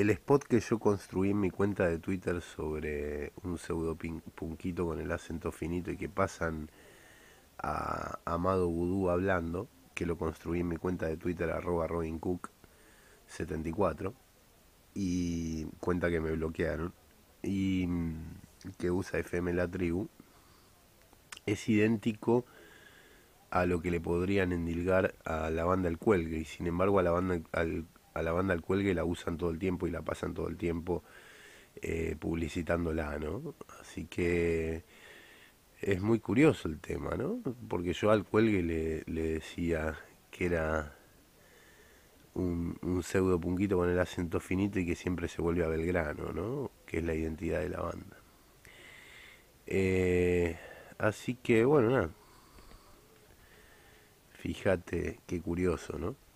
el spot que yo construí en mi cuenta de Twitter sobre un pseudo punquito con el acento finito y que pasan a Amado Vudú hablando, que lo construí en mi cuenta de Twitter arroba robincook74 y cuenta que me bloquearon y mm, que usa FM La Tribu es idéntico a lo que le podrían endilgar a la banda El Cuelgue y sin embargo a la banda al, a la banda al cuelgue la usan todo el tiempo y la pasan todo el tiempo eh, publicitándola, ¿no? Así que es muy curioso el tema, ¿no? Porque yo al cuelgue le, decía que era un, pseudo punquito con el acento finito y que siempre se vuelve a Belgrano, ¿no? Que es la identidad de la banda. Eh, así que, bueno, nada. Fíjate qué curioso, ¿no?